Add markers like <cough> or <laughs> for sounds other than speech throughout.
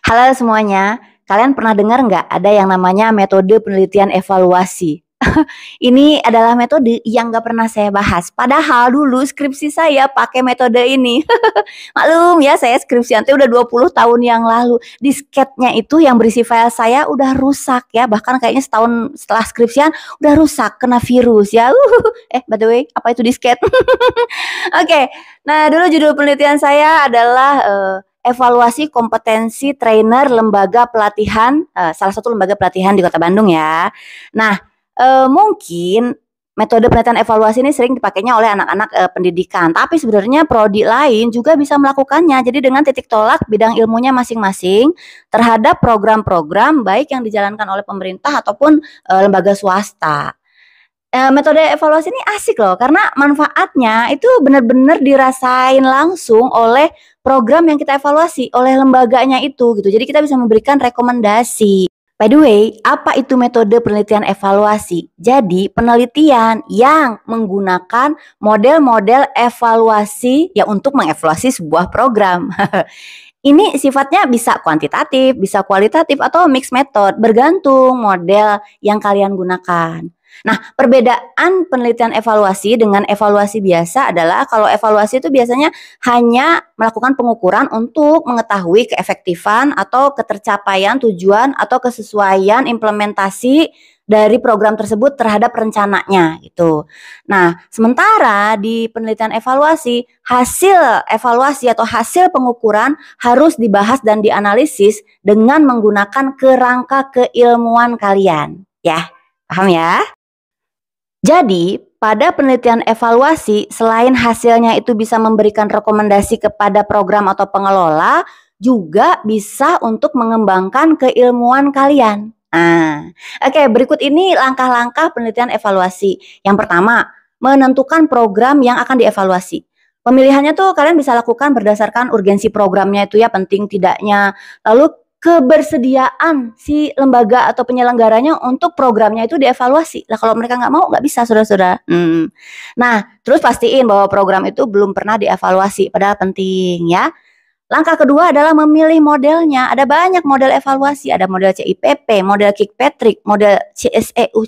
Halo semuanya, kalian pernah dengar nggak ada yang namanya metode penelitian evaluasi? <laughs> ini adalah metode yang nggak pernah saya bahas. Padahal dulu skripsi saya pakai metode ini. <laughs> Maklum ya, saya skripsi nanti udah 20 tahun yang lalu. Disketnya itu yang berisi file saya udah rusak ya. Bahkan kayaknya setahun setelah skripsian udah rusak kena virus ya. Eh, by the way, apa itu disket? <laughs> Oke. Okay. Nah, dulu judul penelitian saya adalah uh, evaluasi kompetensi trainer lembaga pelatihan, uh, salah satu lembaga pelatihan di Kota Bandung ya. Nah, uh, mungkin metode penelitian evaluasi ini sering dipakainya oleh anak-anak uh, pendidikan, tapi sebenarnya prodi lain juga bisa melakukannya. Jadi dengan titik tolak bidang ilmunya masing-masing terhadap program-program baik yang dijalankan oleh pemerintah ataupun uh, lembaga swasta. Eh, metode evaluasi ini asik loh karena manfaatnya itu benar-benar dirasain langsung oleh program yang kita evaluasi oleh lembaganya itu gitu. Jadi kita bisa memberikan rekomendasi. By the way, apa itu metode penelitian evaluasi? Jadi, penelitian yang menggunakan model-model evaluasi ya untuk mengevaluasi sebuah program. <laughs> Ini sifatnya bisa kuantitatif, bisa kualitatif atau mix method, bergantung model yang kalian gunakan. Nah, perbedaan penelitian evaluasi dengan evaluasi biasa adalah kalau evaluasi itu biasanya hanya melakukan pengukuran untuk mengetahui keefektifan atau ketercapaian tujuan atau kesesuaian implementasi dari program tersebut terhadap rencananya gitu. Nah, sementara di penelitian evaluasi, hasil evaluasi atau hasil pengukuran harus dibahas dan dianalisis dengan menggunakan kerangka keilmuan kalian, ya. Paham ya? Jadi, pada penelitian evaluasi, selain hasilnya itu bisa memberikan rekomendasi kepada program atau pengelola, juga bisa untuk mengembangkan keilmuan kalian. Nah, oke, okay, berikut ini langkah-langkah penelitian evaluasi. Yang pertama, menentukan program yang akan dievaluasi. Pemilihannya tuh kalian bisa lakukan berdasarkan urgensi programnya itu ya penting tidaknya. Lalu kebersediaan si lembaga atau penyelenggaranya untuk programnya itu dievaluasi. Lah kalau mereka nggak mau nggak bisa saudara-saudara. Hmm. Nah terus pastiin bahwa program itu belum pernah dievaluasi, padahal penting ya. Langkah kedua adalah memilih modelnya. Ada banyak model evaluasi, ada model CIPP, model Kick Patrick, model CSEU,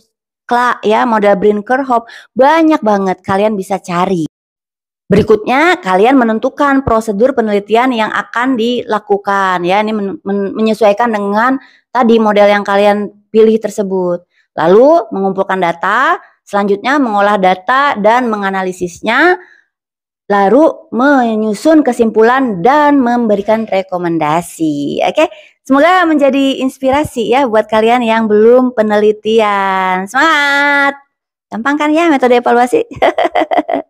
ya, model brinkerhop banyak banget kalian bisa cari. Berikutnya kalian menentukan prosedur penelitian yang akan dilakukan ya ini men men menyesuaikan dengan tadi model yang kalian pilih tersebut. Lalu mengumpulkan data, selanjutnya mengolah data dan menganalisisnya, lalu menyusun kesimpulan dan memberikan rekomendasi. Oke, semoga menjadi inspirasi ya buat kalian yang belum penelitian. Semangat! Gampang kan ya metode evaluasi? <laughs>